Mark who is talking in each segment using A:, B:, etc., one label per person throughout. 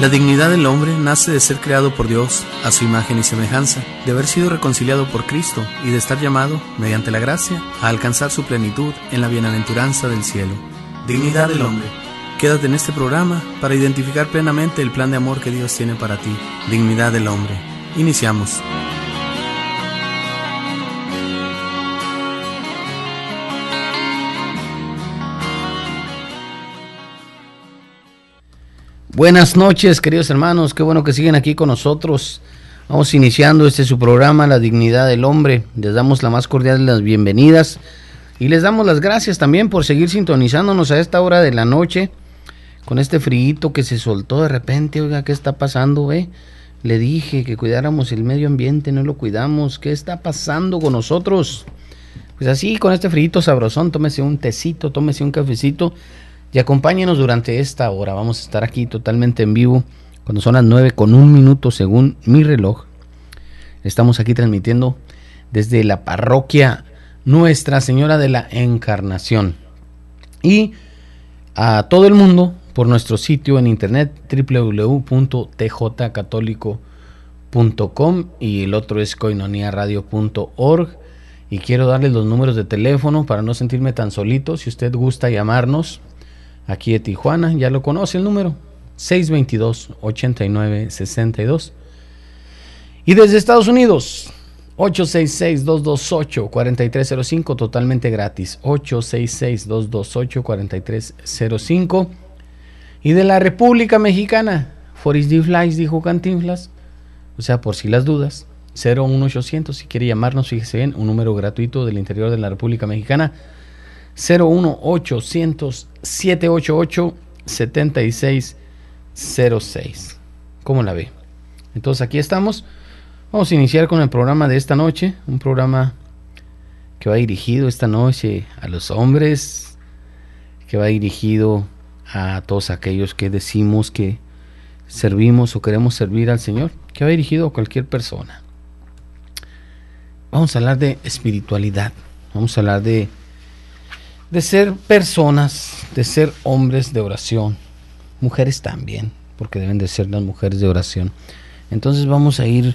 A: La dignidad del hombre nace de ser creado por Dios a su imagen y semejanza, de haber sido reconciliado por Cristo y de estar llamado, mediante la gracia, a alcanzar su plenitud en la bienaventuranza del cielo. Dignidad del hombre. Quédate en este programa para identificar plenamente el plan de amor que Dios tiene para ti. Dignidad del hombre. Iniciamos. Buenas noches, queridos hermanos. Qué bueno que siguen aquí con nosotros. Vamos iniciando este su programa, La Dignidad del Hombre. Les damos la más cordial de las bienvenidas y les damos las gracias también por seguir sintonizándonos a esta hora de la noche con este frío que se soltó de repente. Oiga, ¿qué está pasando, eh? Le dije que cuidáramos el medio ambiente, no lo cuidamos. ¿Qué está pasando con nosotros? Pues así, con este frío sabrosón, tómese un tecito, tómese un cafecito y acompáñenos durante esta hora. Vamos a estar aquí totalmente en vivo cuando son las 9 con un minuto según mi reloj. Estamos aquí transmitiendo desde la parroquia Nuestra Señora de la Encarnación. Y a todo el mundo por nuestro sitio en internet www.tjcatólico.com y el otro es coinoniaradio.org. Y quiero darles los números de teléfono para no sentirme tan solito. Si usted gusta llamarnos, aquí de Tijuana, ya lo conoce el número, 622-8962. Y desde Estados Unidos, 866-228-4305, totalmente gratis, 866-228-4305. Y de la República Mexicana, Foris D. Flies, dijo Cantinflas, o sea, por si las dudas, 01800, si quiere llamarnos, fíjese bien, un número gratuito del interior de la República Mexicana, 01800 788 7606. ¿Cómo la ve? Entonces aquí estamos. Vamos a iniciar con el programa de esta noche. Un programa que va dirigido esta noche a los hombres, que va dirigido a todos aquellos que decimos que servimos o queremos servir al Señor, que va dirigido a cualquier persona. Vamos a hablar de espiritualidad. Vamos a hablar de de ser personas, de ser hombres de oración, mujeres también, porque deben de ser las mujeres de oración. Entonces vamos a ir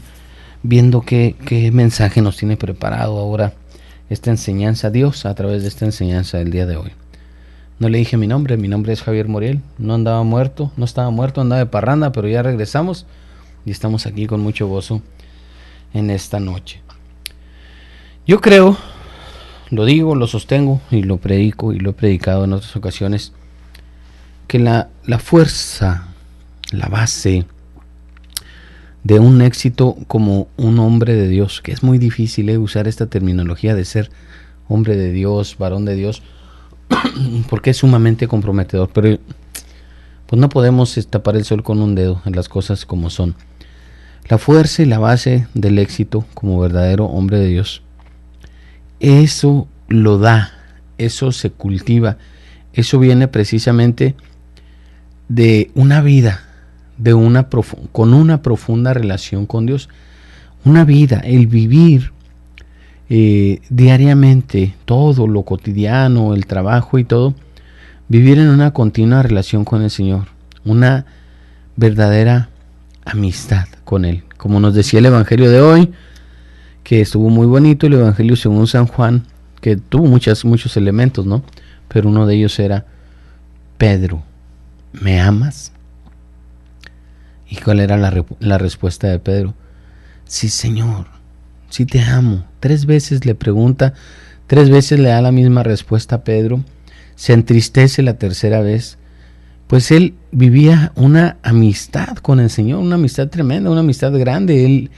A: viendo qué, qué mensaje nos tiene preparado ahora esta enseñanza, Dios, a través de esta enseñanza del día de hoy. No le dije mi nombre, mi nombre es Javier Moriel. no andaba muerto, no estaba muerto, andaba de parranda, pero ya regresamos y estamos aquí con mucho gozo en esta noche. Yo creo lo digo, lo sostengo y lo predico y lo he predicado en otras ocasiones, que la, la fuerza, la base de un éxito como un hombre de Dios, que es muy difícil eh, usar esta terminología de ser hombre de Dios, varón de Dios, porque es sumamente comprometedor, pero pues no podemos tapar el sol con un dedo en las cosas como son. La fuerza y la base del éxito como verdadero hombre de Dios eso lo da, eso se cultiva, eso viene precisamente de una vida, de una con una profunda relación con Dios, una vida, el vivir eh, diariamente todo lo cotidiano, el trabajo y todo, vivir en una continua relación con el Señor, una verdadera amistad con Él. Como nos decía el Evangelio de hoy, que estuvo muy bonito, el Evangelio según San Juan, que tuvo muchas, muchos elementos, ¿no? Pero uno de ellos era, Pedro, ¿me amas? ¿Y cuál era la, la respuesta de Pedro? Sí, Señor, sí te amo. Tres veces le pregunta, tres veces le da la misma respuesta a Pedro, se entristece la tercera vez, pues él vivía una amistad con el Señor, una amistad tremenda, una amistad grande. Él,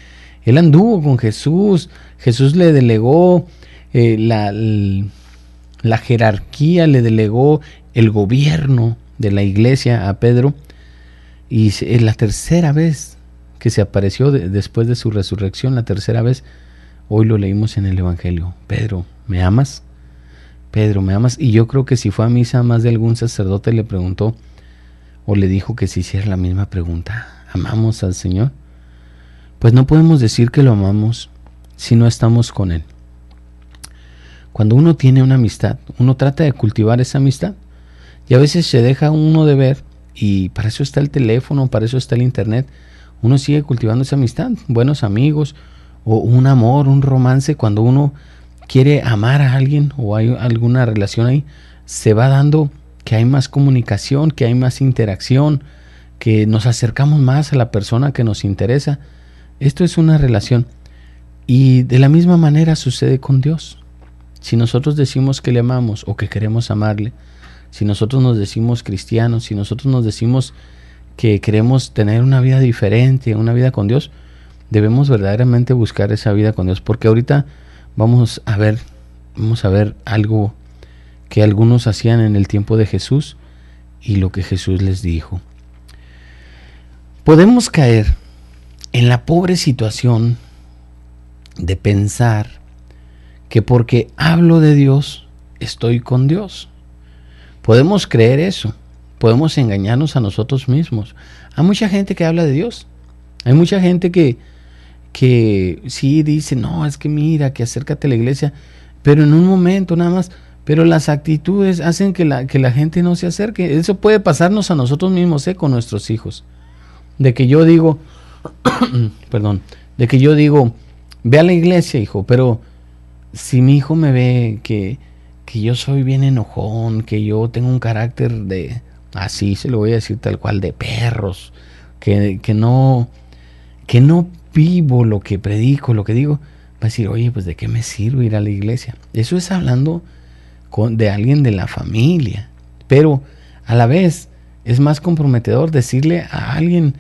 A: él anduvo con Jesús, Jesús le delegó eh, la, jerarquía, le delegó el gobierno de la iglesia a Pedro. Y es la tercera vez que se apareció después de su resurrección, la tercera vez, hoy lo leímos en el Evangelio. Pedro, ¿me amas? Pedro, ¿me amas? Y yo creo que si fue a misa, más de algún sacerdote le preguntó o le dijo que se hiciera la misma pregunta. ¿Amamos al Señor? pues no podemos decir que lo amamos si no estamos con Él. Cuando uno tiene una amistad, uno trata de cultivar esa amistad y a veces se deja uno de ver y para eso está el teléfono, para eso está el internet. Uno sigue cultivando esa amistad, buenos amigos o un amor, un romance. Cuando uno quiere amar a alguien o hay alguna relación ahí, se va dando que hay más comunicación, que hay más interacción, que nos acercamos más a la persona que nos interesa. Esto es una relación. Y de la misma manera sucede con Dios. Si nosotros decimos que le amamos o que queremos amarle, si nosotros nos decimos cristianos, si nosotros nos decimos que queremos tener una vida diferente, una vida con Dios, debemos verdaderamente buscar esa vida con Dios, porque ahorita vamos a ver vamos a ver algo que algunos hacían en el tiempo de Jesús y lo que Jesús les dijo. Podemos caer en la pobre situación de pensar que porque hablo de Dios, estoy con Dios. Podemos creer eso, podemos engañarnos a nosotros mismos. Hay mucha gente que habla de Dios, hay mucha gente que, que sí dice, no, es que mira, que acércate a la iglesia, pero en un momento nada más, pero las actitudes hacen que la, que la gente no se acerque. Eso puede pasarnos a nosotros mismos, eh, con nuestros hijos. De que yo digo, perdón, de que yo digo, ve a la iglesia, hijo, pero si mi hijo me ve que, que yo soy bien enojón, que yo tengo un carácter de, así se lo voy a decir tal cual, de perros, que, no, que no vivo lo que predico, lo que digo, va a decir, oye, pues de qué me sirve ir a la iglesia. Eso es hablando con, de alguien de la familia, pero a la vez es más comprometedor decirle a alguien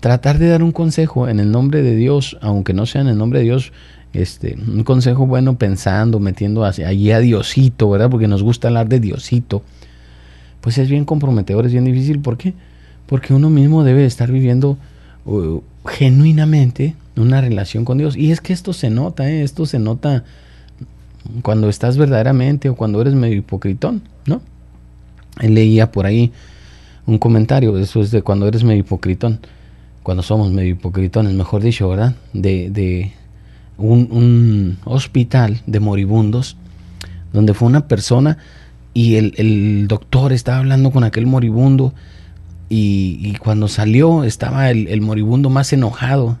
A: tratar de dar un consejo en el nombre de Dios, aunque no sea en el nombre de Dios, este, un consejo bueno pensando, metiendo hacia allí a Diosito, ¿verdad? Porque nos gusta hablar de Diosito. Pues es bien comprometedor, es bien difícil. ¿Por qué? Porque uno mismo debe estar viviendo uh, genuinamente una relación con Dios. Y es que esto se nota, ¿eh? esto se nota cuando estás verdaderamente o cuando eres medio hipocritón, ¿no? Leía por ahí un comentario, eso es de cuando eres medio hipocritón cuando somos medio hipocritones, mejor dicho, ¿verdad? De, de un, hospital de moribundos, donde fue una persona y el, doctor estaba hablando con aquel moribundo y, cuando salió estaba el, moribundo más enojado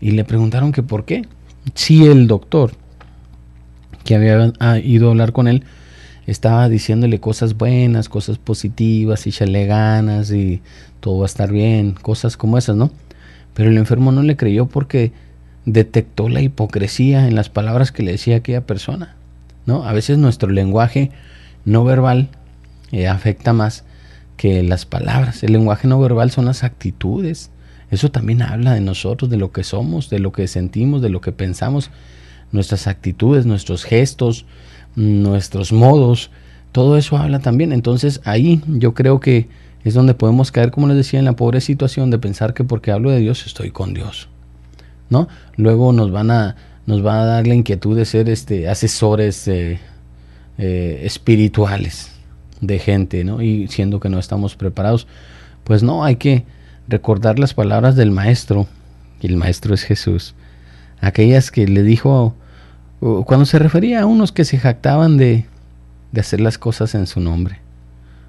A: y le preguntaron que por qué. Si el doctor que había ah, ido a hablar con él estaba diciéndole cosas buenas, cosas positivas, y chale ganas y todo va a estar bien, cosas como esas, ¿no? Pero el enfermo no le creyó porque detectó la hipocresía en las palabras que le decía aquella persona. ¿no? A veces nuestro lenguaje no verbal eh, afecta más que las palabras. El lenguaje no verbal son las actitudes. Eso también habla de nosotros, de lo que somos, de lo que sentimos, de lo que pensamos, nuestras actitudes, nuestros gestos, mm, nuestros modos. Todo eso habla también. Entonces ahí yo creo que es donde podemos caer, como les decía, en la pobre situación de pensar que porque hablo de Dios estoy con Dios. ¿No? Luego nos van a, nos va a dar la inquietud de ser este, asesores eh, eh, espirituales de gente, ¿no? Y siendo que no estamos preparados, pues no, hay que recordar las palabras del maestro, y el maestro es Jesús, aquellas que le dijo cuando se refería a unos que se jactaban de hacer las cosas en su nombre.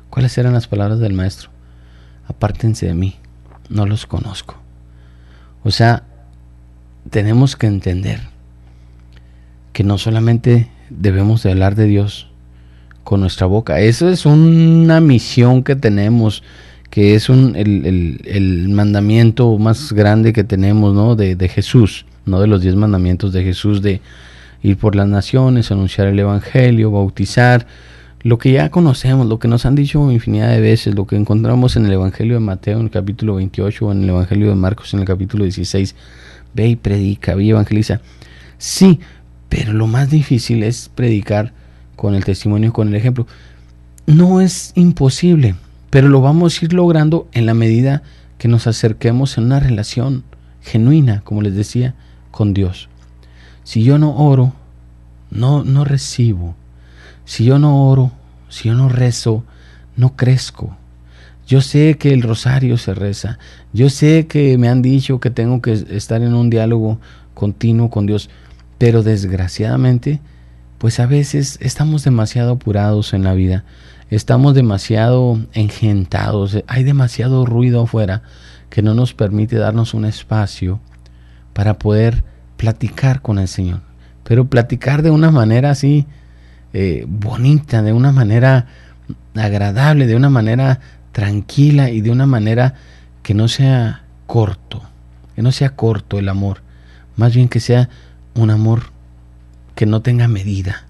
A: ¿Cuáles eran las palabras del maestro? Apártense de mí, no los conozco. O sea, tenemos que entender que no solamente debemos de hablar de Dios con nuestra boca. Esa es una misión que tenemos, que es un, el, mandamiento más grande que tenemos, ¿no? De, de Jesús, no de los diez mandamientos de Jesús, de ir por las naciones, anunciar el Evangelio, bautizar, lo que ya conocemos, lo que nos han dicho infinidad de veces, lo que encontramos en el Evangelio de Mateo en el capítulo 28 o en el Evangelio de Marcos en el capítulo 16, ve y predica, ve y evangeliza. Sí, pero lo más difícil es predicar con el testimonio, con el ejemplo. No es imposible, pero lo vamos a ir logrando en la medida que nos acerquemos en una relación genuina, como les decía, con Dios. Si yo no oro, no, no recibo si yo no oro, si yo no rezo, no crezco. Yo sé que el rosario se reza. Yo sé que me han dicho que tengo que estar en un diálogo continuo con Dios. Pero desgraciadamente, pues a veces estamos demasiado apurados en la vida. Estamos demasiado engentados. Hay demasiado ruido afuera que no nos permite darnos un espacio para poder platicar con el Señor. Pero platicar de una manera así eh, bonita, de una manera agradable, de una manera tranquila y de una manera que no sea corto, que no sea corto el amor, más bien que sea un amor que no tenga medida.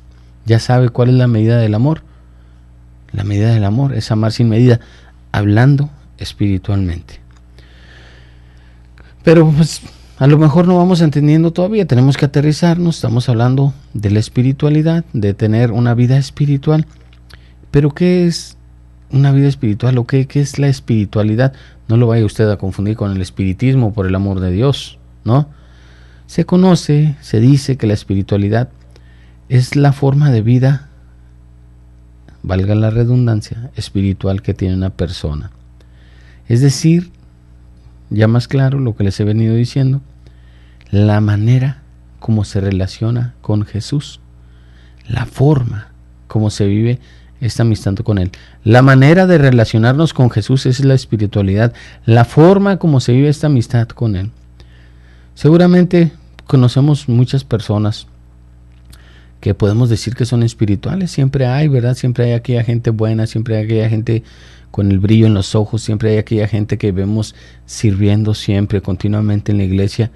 A: Ya sabe cuál es la medida del amor. La medida del amor es amar sin medida, hablando espiritualmente. Pero pues a lo mejor no vamos entendiendo todavía, tenemos que aterrizarnos, estamos hablando de la espiritualidad, de tener una vida espiritual, pero ¿qué es una vida espiritual o qué, qué es la espiritualidad? No lo vaya usted a confundir con el espiritismo, por el amor de Dios, ¿no? Se conoce, se dice que la espiritualidad es la forma de vida, valga la redundancia, espiritual que tiene una persona. Es decir, ya más claro lo que les he venido diciendo, la manera como se relaciona con Jesús, la forma como se vive esta amistad con Él. La manera de relacionarnos con Jesús es la espiritualidad, la forma como se vive esta amistad con Él. Seguramente conocemos muchas personas que podemos decir que son espirituales, siempre hay, ¿verdad? Siempre hay aquella gente buena, siempre hay aquella gente con el brillo en los ojos, siempre hay aquella gente que vemos sirviendo siempre, continuamente en la iglesia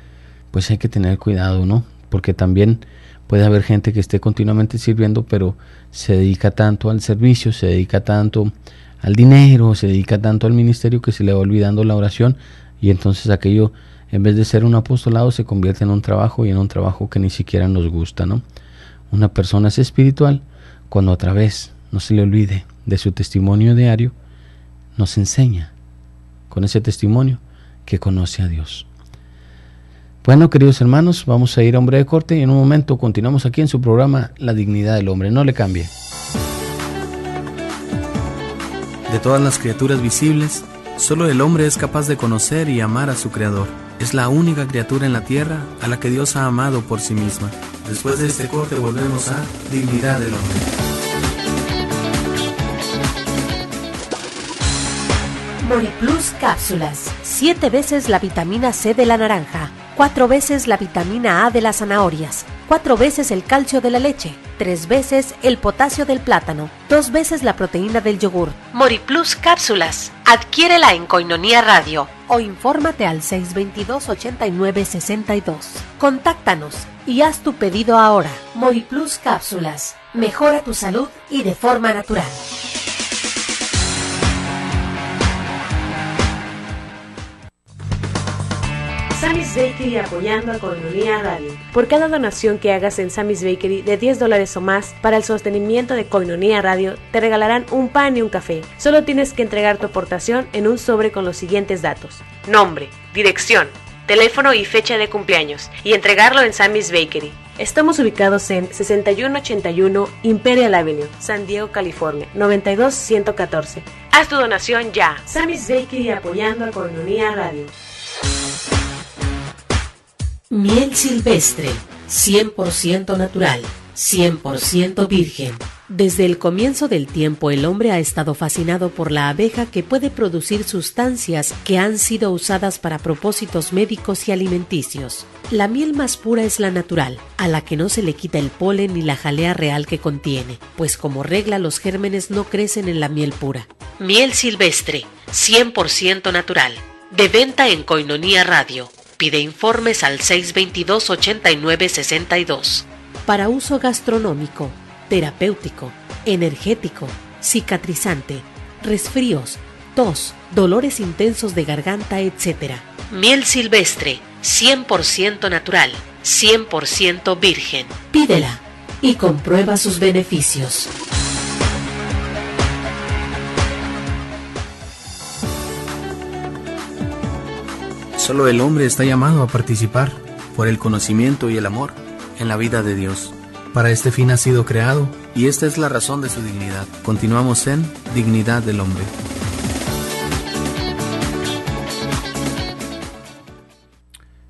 A: pues hay que tener cuidado, ¿no? Porque también puede haber gente que esté continuamente sirviendo, pero se dedica tanto al servicio, se dedica tanto al dinero, se dedica tanto al ministerio que se le va olvidando la oración y entonces aquello, en vez de ser un apostolado, se convierte en un trabajo y en un trabajo que ni siquiera nos gusta, ¿no? Una persona es espiritual cuando otra vez no se le olvide, de su testimonio diario, nos enseña con ese testimonio que conoce a Dios. Bueno, queridos hermanos, vamos a ir a un breve corte y en un momento continuamos aquí en su programa La dignidad del hombre. No le cambie. De todas las criaturas visibles, solo el hombre es capaz de conocer y amar a su creador. Es la única criatura en la tierra a la que Dios ha amado por sí misma. Después de este corte volvemos a Dignidad del Hombre.
B: Moriplus cápsulas, siete veces la vitamina C de la naranja cuatro veces la vitamina A de las zanahorias, cuatro veces el calcio de la leche, tres veces el potasio del plátano, dos veces la proteína del yogur. Moriplus cápsulas. Adquiérela en Coinonía Radio o infórmate al 622-8962. Contáctanos y haz tu pedido ahora. Moriplus cápsulas. Mejora tu salud y de forma natural.
C: Sammy's Bakery apoyando a Colonia Radio. Por cada donación que hagas en Sammy's Bakery de 10 dólares o más para el sostenimiento de Coinonía Radio, te regalarán un pan y un café. Solo tienes que entregar tu aportación en un sobre con los siguientes datos. Nombre, dirección, teléfono y fecha de cumpleaños y entregarlo en Sammy's Bakery. Estamos ubicados en 6181 Imperial Avenue, San Diego, California, 92114. Haz tu donación ya. Sammy's Bakery apoyando a Coinonía Radio.
B: Miel silvestre, 100% natural, 100% virgen. Desde el comienzo del tiempo el hombre ha estado fascinado por la abeja que puede producir sustancias que han sido usadas para propósitos médicos y alimenticios. La miel más pura es la natural, a la que no se le quita el polen ni la jalea real que contiene, pues como regla los gérmenes no crecen en la miel pura. Miel silvestre, 100% natural, de venta en Coinonía Radio. Pide informes al 622-8962. Para uso gastronómico, terapéutico, energético, cicatrizante, resfríos, tos, dolores intensos de garganta, etc. Miel silvestre, 100% natural, 100% virgen. Pídela y comprueba sus beneficios.
A: Solo el hombre está llamado a participar, por el conocimiento y el amor, en la vida de Dios. Para este fin ha sido creado y esta es la razón de su dignidad. Continuamos en Dignidad del Hombre.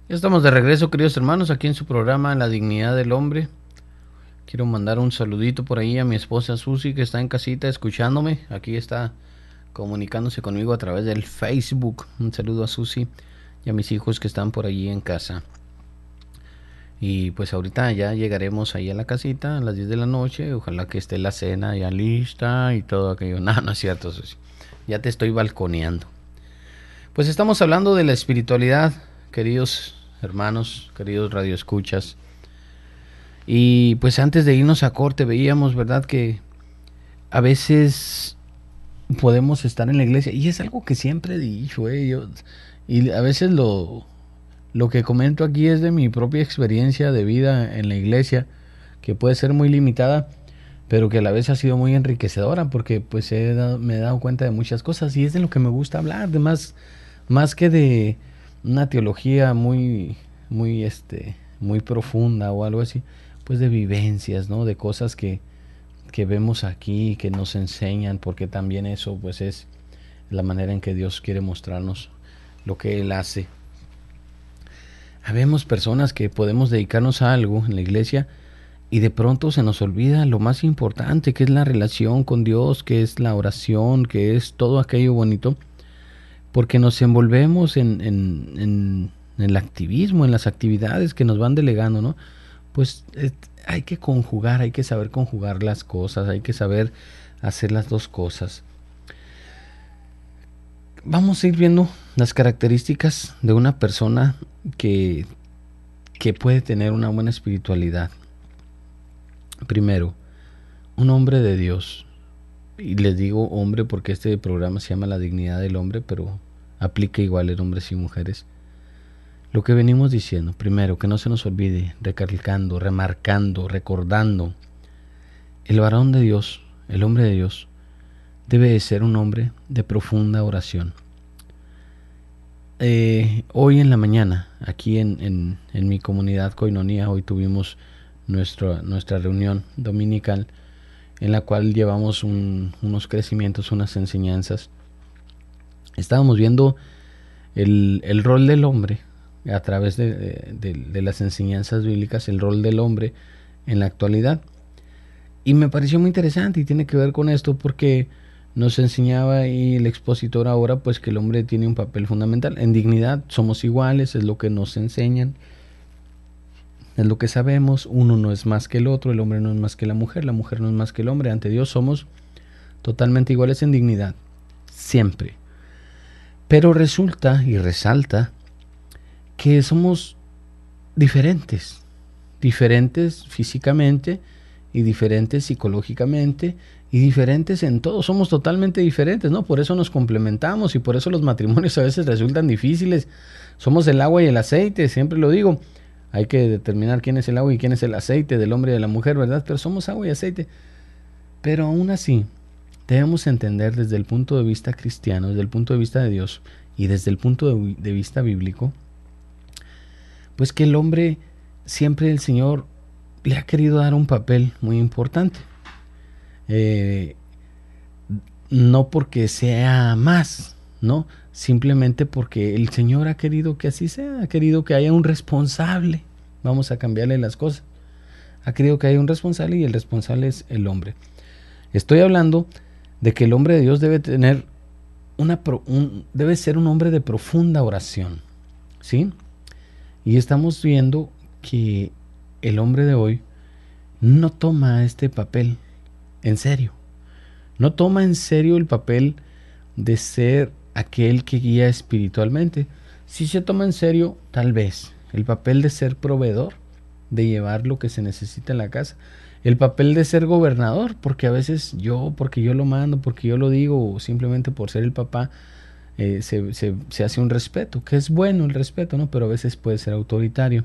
A: Estamos de regreso, queridos hermanos, aquí en su programa La Dignidad del Hombre. Quiero mandar un saludito por ahí a mi esposa Susi que está en casita escuchándome. Aquí está comunicándose conmigo a través del Facebook. Un saludo a Susi y a mis hijos que están por allí en casa. Y pues ahorita ya llegaremos ahí a la casita a las 10 de la noche. Ojalá que esté la cena ya lista y todo aquello. No, no es cierto, Ya te estoy balconeando. Pues estamos hablando de la espiritualidad, queridos hermanos, queridos radioescuchas. Y pues antes de irnos a corte veíamos, ¿verdad? Que a veces podemos estar en la iglesia. Y es algo que siempre he dicho, ¿eh? Yo, y a veces lo, lo que comento aquí es de mi propia experiencia de vida en la iglesia, que puede ser muy limitada, pero que a la vez ha sido muy enriquecedora, porque pues he me he dado cuenta de muchas cosas y es de lo que me gusta hablar, de más, más que de una teología muy, muy, este, muy profunda o algo así, pues de vivencias, ¿no? De cosas que, que vemos aquí, que nos enseñan, porque también eso pues es la manera en que Dios quiere mostrarnos lo que Él hace. Habemos personas que podemos dedicarnos a algo en la iglesia y de pronto se nos olvida lo más importante, que es la relación con Dios, que es la oración, que es todo aquello bonito, porque nos envolvemos en, el activismo, en las actividades que nos van delegando, ¿no? Pues eh, hay que conjugar, hay que saber conjugar las cosas, hay que saber hacer las dos cosas vamos a ir viendo las características de una persona que, que puede tener una buena espiritualidad. Primero, un hombre de Dios. Y les digo hombre porque este programa se llama La dignidad del hombre, pero aplica igual en hombres y mujeres. Lo que venimos diciendo, primero, que no se nos olvide, recalcando, remarcando, recordando, el varón de Dios, el hombre de Dios, debe de ser un hombre de profunda oración. Eh, hoy en la mañana, aquí en, mi comunidad Coinonía, hoy tuvimos nuestra reunión dominical en la cual llevamos unos crecimientos, unas enseñanzas. Estábamos viendo el, rol del hombre a través de las enseñanzas bíblicas, el rol del hombre en la actualidad. Y me pareció muy interesante y tiene que ver con esto porque nos enseñaba y el expositor ahora pues que el hombre tiene un papel fundamental. En dignidad somos iguales, es lo que nos enseñan, es lo que sabemos, uno no es más que el otro, el hombre no es más que la mujer, la mujer no es más que el hombre, ante Dios somos totalmente iguales en dignidad, siempre. Pero resulta y resalta que somos diferentes, diferentes físicamente, y diferentes psicológicamente y diferentes en todo. Somos totalmente diferentes, ¿no? Por eso nos complementamos y por eso los matrimonios a veces resultan difíciles. Somos el agua y el aceite, siempre lo digo. Hay que determinar quién es el agua y quién es el aceite del hombre y de la mujer, ¿verdad? Pero somos agua y aceite. Pero aún así, debemos entender desde el punto de vista cristiano, desde el punto de vista de Dios y desde el punto de, de vista bíblico, pues que el hombre, siempre el Señor le ha querido dar un papel muy importante. Eh, no porque sea más, ¿no? Simplemente porque el Señor ha querido que así sea, ha querido que haya un responsable. Vamos a cambiarle las cosas. Ha querido que haya un responsable y el responsable es el hombre. Estoy hablando de que el hombre de Dios debe tener una debe ser un hombre de profunda oración, ¿sí? Y estamos viendo que el hombre de hoy no toma este papel en serio. No toma en serio el papel de ser aquel que guía espiritualmente. Si se toma en serio, tal vez, el papel de ser proveedor, de llevar lo que se necesita en la casa. El papel de ser gobernador, porque a veces yo, porque yo lo mando, porque yo lo digo, o simplemente por ser el papá, eh, se, se hace un respeto, que es bueno el respeto, ¿no? Pero a veces puede ser autoritario.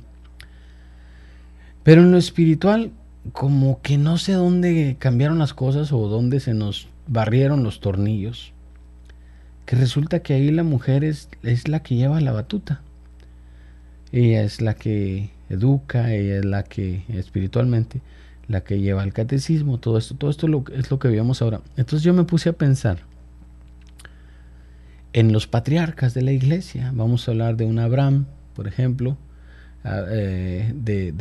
A: Pero en lo espiritual, como que no sé dónde cambiaron las cosas o dónde se nos barrieron los tornillos. Que resulta que ahí la mujer es, es la que lleva la batuta. Ella es la que educa, ella es la que espiritualmente, la que lleva el catecismo, todo esto, todo esto es lo que vemos ahora. Entonces yo me puse a pensar en los patriarcas de la iglesia. Vamos a hablar de un Abraham, por ejemplo, ah, eh, de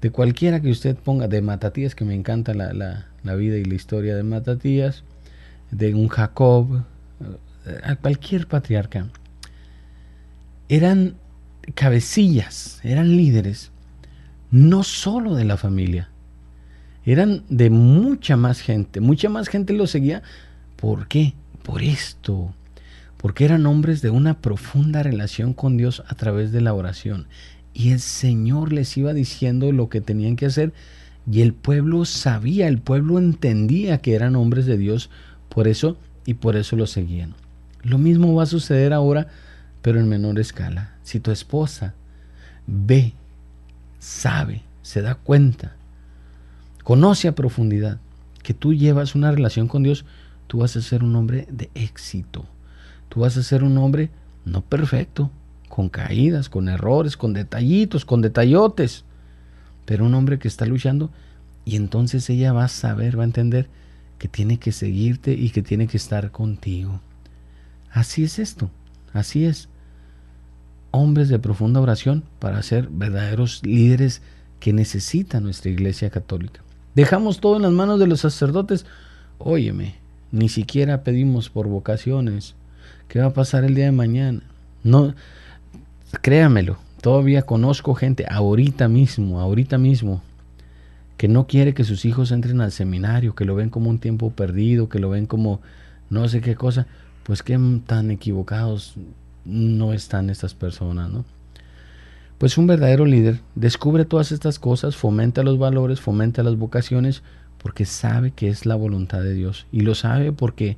A: de cualquiera que usted ponga, de Matatías, que me encanta la, vida y la historia de Matatías, de un Jacob, eh, a cualquier patriarca, eran cabecillas, eran líderes, no solo de la familia, eran de mucha más gente, mucha más gente lo seguía. ¿Por qué? Por esto, porque eran hombres de una profunda relación con Dios a través de la oración y el Señor les iba diciendo lo que tenían que hacer y el pueblo sabía, el pueblo entendía que eran hombres de Dios por eso y por eso lo seguían. Lo mismo va a suceder ahora, pero en menor escala. Si tu esposa ve, sabe, se da cuenta, conoce a profundidad que tú llevas una relación con Dios, tú vas a ser un hombre de éxito. Tú vas a ser un hombre no perfecto, con caídas, con errores, con detallitos, con detallotes. Pero un hombre que está luchando y entonces ella va a saber, va a entender que tiene que seguirte y que tiene que estar contigo. Así es esto, así es. Hombres de profunda oración para ser verdaderos líderes que necesita nuestra iglesia católica. Dejamos todo en las manos de los sacerdotes. Óyeme, ni siquiera pedimos por vocaciones. ¿Qué va a pasar el día de mañana? No, Créamelo, todavía conozco gente ahorita mismo, ahorita mismo, que no quiere que sus hijos entren al seminario, que lo ven como un tiempo perdido, que lo ven como no sé qué cosa. Pues qué tan equivocados no están estas personas, ¿no? Pues un verdadero líder descubre todas estas cosas, fomenta los valores, fomenta las vocaciones, porque sabe que es la voluntad de Dios. Y lo sabe porque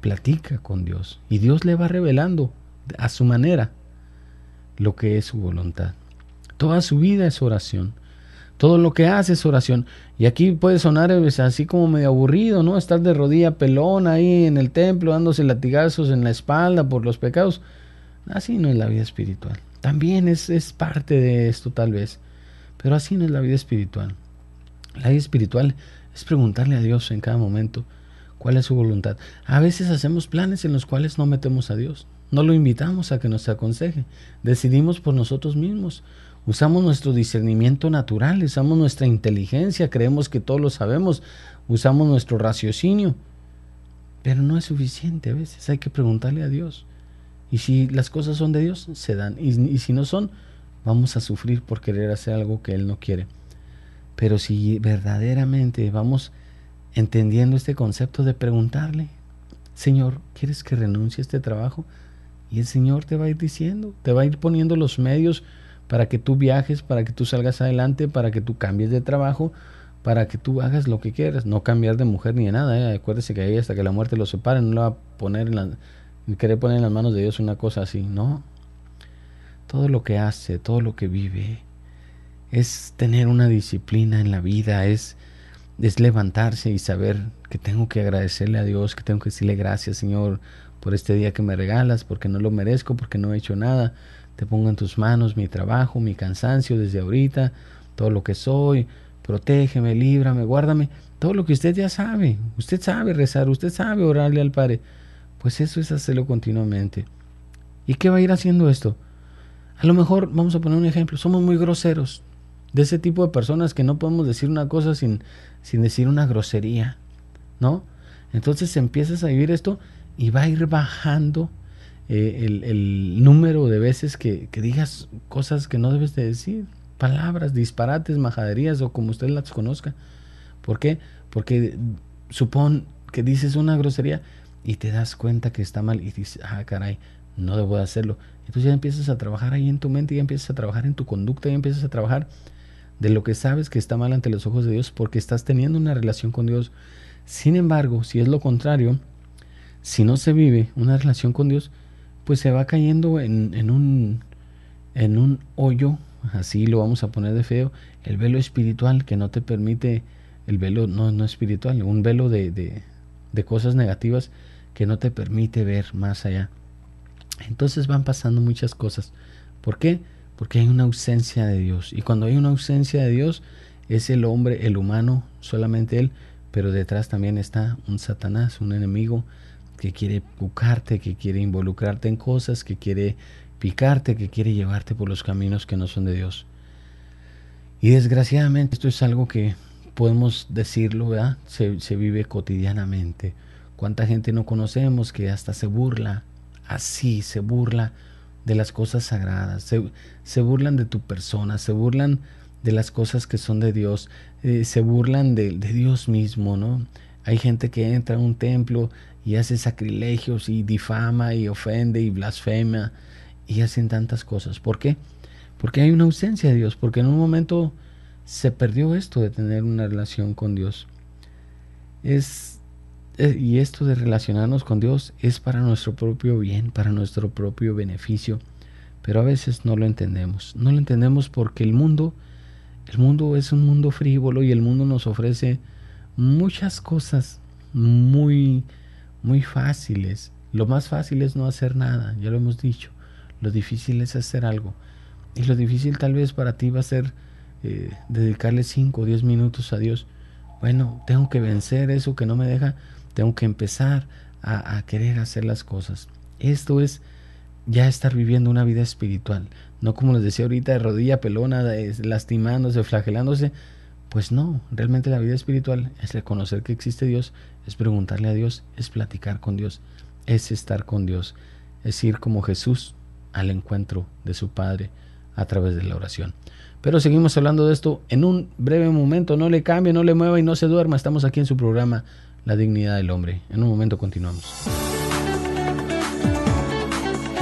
A: platica con Dios. Y Dios le va revelando a su manera lo que es su voluntad. Toda su vida es oración. Todo lo que hace es oración. Y aquí puede sonar pues, así como medio aburrido, ¿no? Estar de rodilla pelón ahí en el templo, dándose latigazos en la espalda por los pecados. Así no es la vida espiritual. También es, es parte de esto tal vez. Pero así no es la vida espiritual. La vida espiritual es preguntarle a Dios en cada momento cuál es su voluntad. A veces hacemos planes en los cuales no metemos a Dios. No lo invitamos a que nos aconseje. Decidimos por nosotros mismos. Usamos nuestro discernimiento natural, usamos nuestra inteligencia, creemos que todo lo sabemos, usamos nuestro raciocinio. Pero no es suficiente a veces, hay que preguntarle a Dios. Y si las cosas son de Dios, se dan. Y, si no son, vamos a sufrir por querer hacer algo que Él no quiere. Pero si verdaderamente vamos entendiendo este concepto de preguntarle, Señor, ¿quieres que renuncie a este trabajo? Y el Señor te va a ir diciendo, te va a ir poniendo los medios para que tú viajes, para que tú salgas adelante, para que tú cambies de trabajo, para que tú hagas lo que quieras. No cambiar de mujer ni de nada. ¿eh? Acuérdese que ahí hasta que la muerte lo separe, no le va a poner en querer poner en las manos de Dios una cosa así. No. Todo lo que hace, todo lo que vive, es tener una disciplina en la vida, es, es levantarse y saber que tengo que agradecerle a Dios, que tengo que decirle gracias, Señor por este día que me regalas, porque no lo merezco, porque no he hecho nada. Te pongo en tus manos mi trabajo, mi cansancio desde ahorita, todo lo que soy. Protégeme, líbrame, guárdame. Todo lo que usted ya sabe. Usted sabe rezar, usted sabe orarle al Padre. Pues eso es hacerlo continuamente. ¿Y qué va a ir haciendo esto? A lo mejor, vamos a poner un ejemplo, somos muy groseros. De ese tipo de personas que no podemos decir una cosa sin, sin decir una grosería. ¿No? Entonces empiezas a vivir esto y va a ir bajando eh, el, número de veces que, que, digas cosas que no debes de decir, palabras, disparates, majaderías o como usted las conozca. ¿Por qué? Porque supón que dices una grosería y te das cuenta que está mal y dices, ah, caray, no debo de hacerlo. Entonces ya empiezas a trabajar ahí en tu mente, ya empiezas a trabajar en tu conducta, ya empiezas a trabajar de lo que sabes que está mal ante los ojos de Dios porque estás teniendo una relación con Dios. Sin embargo, si es lo contrario, si no se vive una relación con Dios, pues se va cayendo en, un, hoyo, así lo vamos a poner de feo, el velo espiritual que no te permite, el velo no, no espiritual, un velo de, de, de cosas negativas que no te permite ver más allá. Entonces van pasando muchas cosas. ¿Por qué? Porque hay una ausencia de Dios. Y cuando hay una ausencia de Dios, es el hombre, el humano, solamente él, pero detrás también está un Satanás, un enemigo que quiere buscarte, que quiere involucrarte en cosas, que quiere picarte, que quiere llevarte por los caminos que no son de Dios. Y desgraciadamente esto es algo que podemos decirlo, ¿verdad? Se, vive cotidianamente. ¿Cuánta gente no conocemos que hasta se burla, así se burla de las cosas sagradas, se, burlan de tu persona, se burlan de las cosas que son de Dios, eh, se burlan de, de Dios mismo, ¿no? Hay gente que entra a un templo y hace sacrilegios y difama y ofende y blasfema y hacen tantas cosas. ¿Por qué? Porque hay una ausencia de Dios, porque en un momento se perdió esto de tener una relación con Dios. es, eh, y esto de relacionarnos con Dios es para nuestro propio bien, para nuestro propio beneficio, pero a veces no lo entendemos. No lo entendemos porque el mundo el mundo es un mundo frívolo y el mundo nos ofrece muchas cosas muy muy fáciles. Lo más fácil es no hacer nada, ya lo hemos dicho. Lo difícil es hacer algo. Y lo difícil tal vez para ti va a ser eh, dedicarle 5 o 10 minutos a Dios. Bueno, tengo que vencer eso que no me deja. Tengo que empezar a, querer hacer las cosas. Esto es ya estar viviendo una vida espiritual. No como les decía ahorita, de rodilla pelona, lastimándose, flagelándose. Pues no, realmente la vida espiritual es reconocer que existe Dios es preguntarle a Dios, es platicar con Dios, es estar con Dios, es ir como Jesús al encuentro de su Padre a través de la oración. Pero seguimos hablando de esto en un breve momento. No le cambie, no le mueva y no se duerma. Estamos aquí en su programa La dignidad del hombre. En un momento continuamos.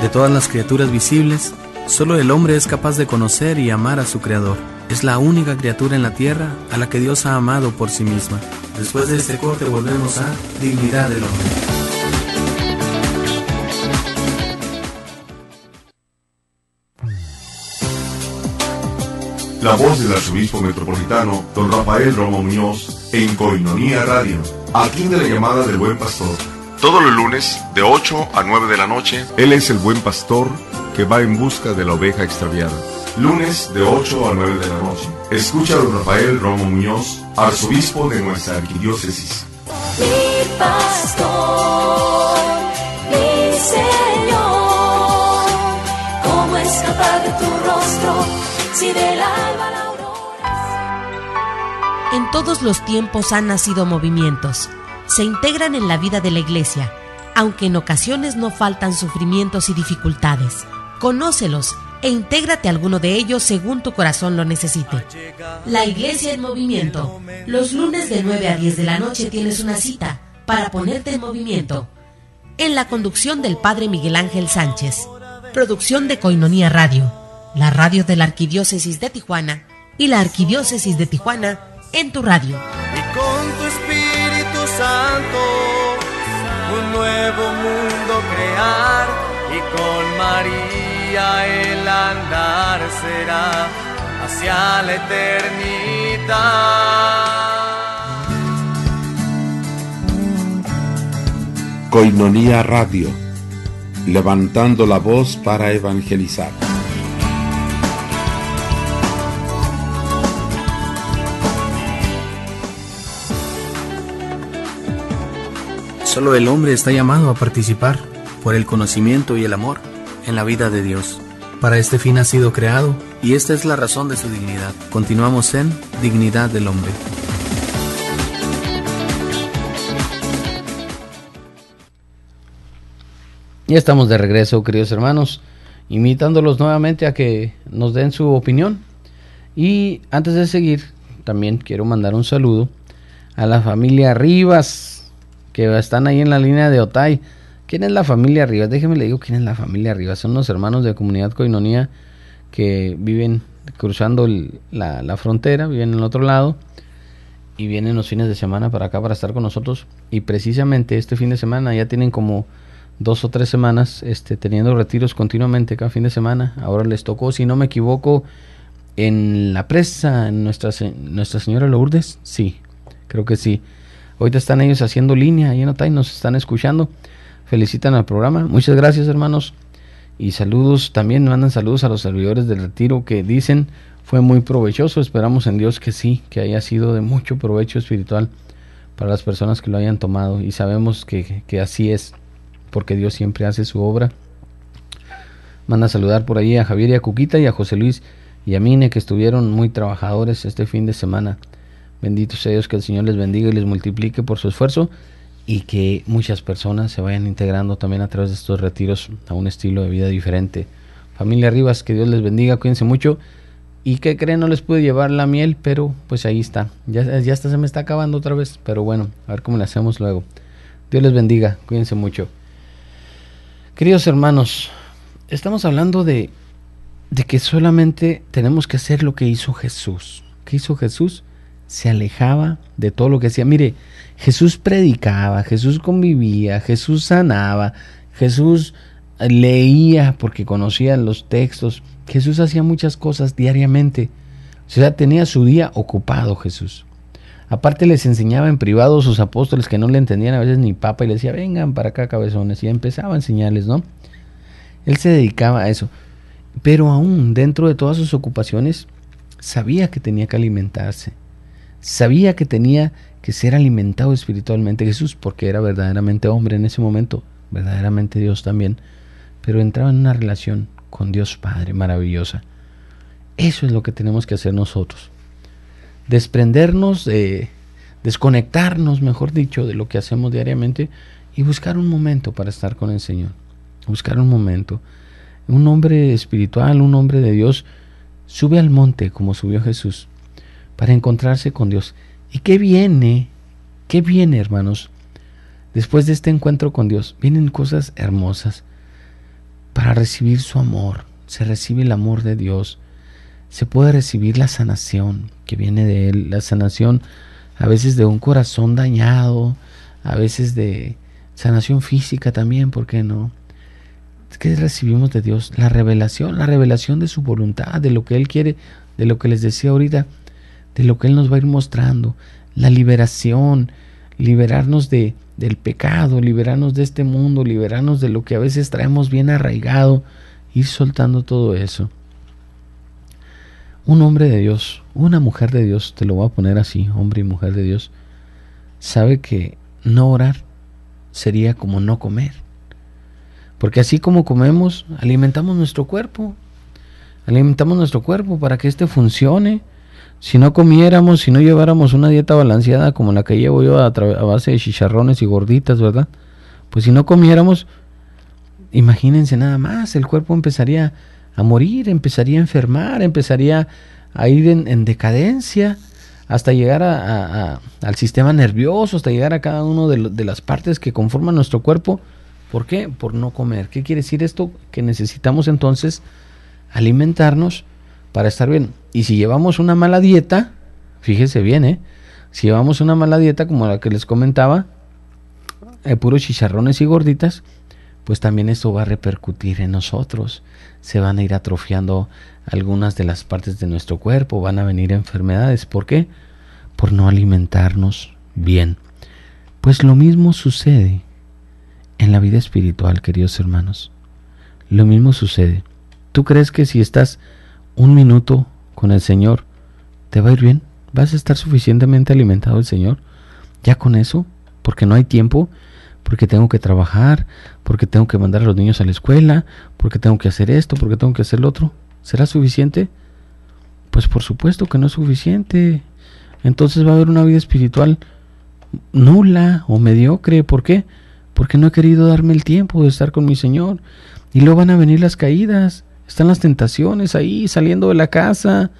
A: De todas las criaturas visibles, solo el hombre es capaz de conocer y amar a su Creador. Es la única criatura en la tierra a la que Dios ha amado por sí misma. Después de este corte volvemos a Dignidad del Hombre.
B: la voz del arzobispo metropolitano don Rafael Romo Muñoz en Coinonía Radio, aquí de la llamada del buen pastor. Todos los lunes de 8 a 9 de la noche, él es el buen pastor que va en busca de la oveja extraviada lunes de 8 a 9 de la noche. Escucha a don Rafael Romo Muñoz, arzobispo de nuestra arquidiócesis. Mi pastor, ¿cómo escapar de tu rostro si del la En todos los tiempos han nacido movimientos. Se integran en la vida de la iglesia, aunque en ocasiones no faltan sufrimientos y dificultades. Conócelos e intégrate alguno de ellos según tu corazón lo necesite. La Iglesia en Movimiento. Los lunes de 9 a 10 de la noche tienes una cita para ponerte en movimiento. En la conducción del Padre Miguel Ángel Sánchez. Producción de Coinonía Radio, la radio de la Arquidiócesis de Tijuana y la Arquidiócesis de Tijuana en tu radio. Y con tu Espíritu Santo, un nuevo mundo crear y con María el andar será hacia la eternidad.
A: Coinonía Radio, levantando la voz para evangelizar. Solo el hombre está llamado a participar por el conocimiento y el amor en la vida de Dios. Para este fin ha sido creado. Y esta es la razón de su dignidad. Continuamos en Dignidad del Hombre. Ya estamos de regreso, queridos hermanos, invitándolos nuevamente a que nos den su opinión. Y antes de seguir, también quiero mandar un saludo a la familia Rivas, que están ahí en la línea de Otay. ¿Quién es la familia arriba? Déjeme le digo quién es la familia arriba. Son los hermanos de comunidad Coinonía que viven cruzando la, frontera, viven en el otro lado y vienen los fines de semana para acá para estar con nosotros. Y precisamente este fin de semana ya tienen como dos o tres semanas este, teniendo retiros continuamente cada fin de semana. Ahora les tocó, si no me equivoco, en la presa, en Nuestra, Nuestra Señora Lourdes. Sí, creo que sí. Ahorita están ellos haciendo línea ahí en Otay, nos están escuchando felicitan al programa. Muchas gracias, hermanos. Y saludos también, mandan saludos a los servidores del retiro que dicen fue muy provechoso. Esperamos en Dios que sí, que haya sido de mucho provecho espiritual para las personas que lo hayan tomado. Y sabemos que, que así es, porque Dios siempre hace su obra. Manda saludar por ahí a Javier y a Cuquita y a José Luis y a Mine que estuvieron muy trabajadores este fin de semana. Benditos ellos, que el Señor les bendiga y les multiplique por su esfuerzo y que muchas personas se vayan integrando también a través de estos retiros a un estilo de vida diferente. Familia Rivas, que Dios les bendiga, cuídense mucho. Y que creen, no les pude llevar la miel, pero pues ahí está. Ya, ya se me está acabando otra vez, pero bueno, a ver cómo le hacemos luego. Dios les bendiga, cuídense mucho. Queridos hermanos, estamos hablando de, de que solamente tenemos que hacer lo que hizo Jesús. ¿Qué hizo Jesús? se alejaba de todo lo que hacía. Mire, Jesús predicaba, Jesús convivía, Jesús sanaba, Jesús eh, leía porque conocía los textos. Jesús hacía muchas cosas diariamente. O sea, tenía su día ocupado Jesús. Aparte les enseñaba en privado a sus apóstoles que no le entendían a veces ni papa y le decía, vengan para acá cabezones. Y empezaba a enseñarles, ¿no? Él se dedicaba a eso. Pero aún dentro de todas sus ocupaciones, sabía que tenía que alimentarse sabía que tenía que ser alimentado espiritualmente Jesús, porque era verdaderamente hombre en ese momento, verdaderamente Dios también, pero entraba en una relación con Dios Padre maravillosa. Eso es lo que tenemos que hacer nosotros. Desprendernos, de desconectarnos, mejor dicho, de lo que hacemos diariamente y buscar un momento para estar con el Señor. Buscar un momento. Un hombre espiritual, un hombre de Dios, sube al monte como subió Jesús para encontrarse con Dios. ¿Y qué viene? ¿Qué viene, hermanos? Después de este encuentro con Dios, vienen cosas hermosas para recibir su amor. Se recibe el amor de Dios. Se puede recibir la sanación que viene de Él. La sanación a veces de un corazón dañado, a veces de sanación física también, ¿por qué no? ¿Qué recibimos de Dios? La revelación, la revelación de su voluntad, de lo que Él quiere, de lo que les decía ahorita, de lo que Él nos va a ir mostrando, la liberación, liberarnos de, del pecado, liberarnos de este mundo, liberarnos de lo que a veces traemos bien arraigado, ir soltando todo eso. Un hombre de Dios, una mujer de Dios, te lo voy a poner así, hombre y mujer de Dios, sabe que no orar sería como no comer. Porque así como comemos, alimentamos nuestro cuerpo. Alimentamos nuestro cuerpo para que éste funcione, si no comiéramos, si no lleváramos una dieta balanceada como la que llevo yo a, base de chicharrones y gorditas, ¿verdad? Pues si no comiéramos, imagínense nada más, el cuerpo empezaría a morir, empezaría a enfermar, empezaría a ir en, decadencia hasta llegar a, al sistema nervioso, hasta llegar a cada una de, las partes que conforman nuestro cuerpo. ¿Por qué? Por no comer. ¿Qué quiere decir esto? Que necesitamos entonces alimentarnos para estar bien. Y si llevamos una mala dieta, fíjese bien, ¿eh? Si llevamos una mala dieta, como la que les comentaba, de eh, puros chicharrones y gorditas, pues también esto va a repercutir en nosotros. Se van a ir atrofiando algunas de las partes de nuestro cuerpo, van a venir enfermedades. ¿Por qué? Por no alimentarnos bien. Pues lo mismo sucede en la vida espiritual, queridos hermanos. Lo mismo sucede. ¿Tú crees que si estás un minuto con el Señor, te va a ir bien, vas a estar suficientemente alimentado el Señor. Ya con eso, porque no hay tiempo, porque tengo que trabajar, porque tengo que mandar a los niños a la escuela, porque tengo que hacer esto, porque tengo que hacer lo otro. ¿Será suficiente? Pues por supuesto que no es suficiente. Entonces va a haber una vida espiritual nula o mediocre. ¿Por qué? Porque no he querido darme el tiempo de estar con mi Señor. Y luego van a venir las caídas. Están las tentaciones ahí, saliendo de la casa.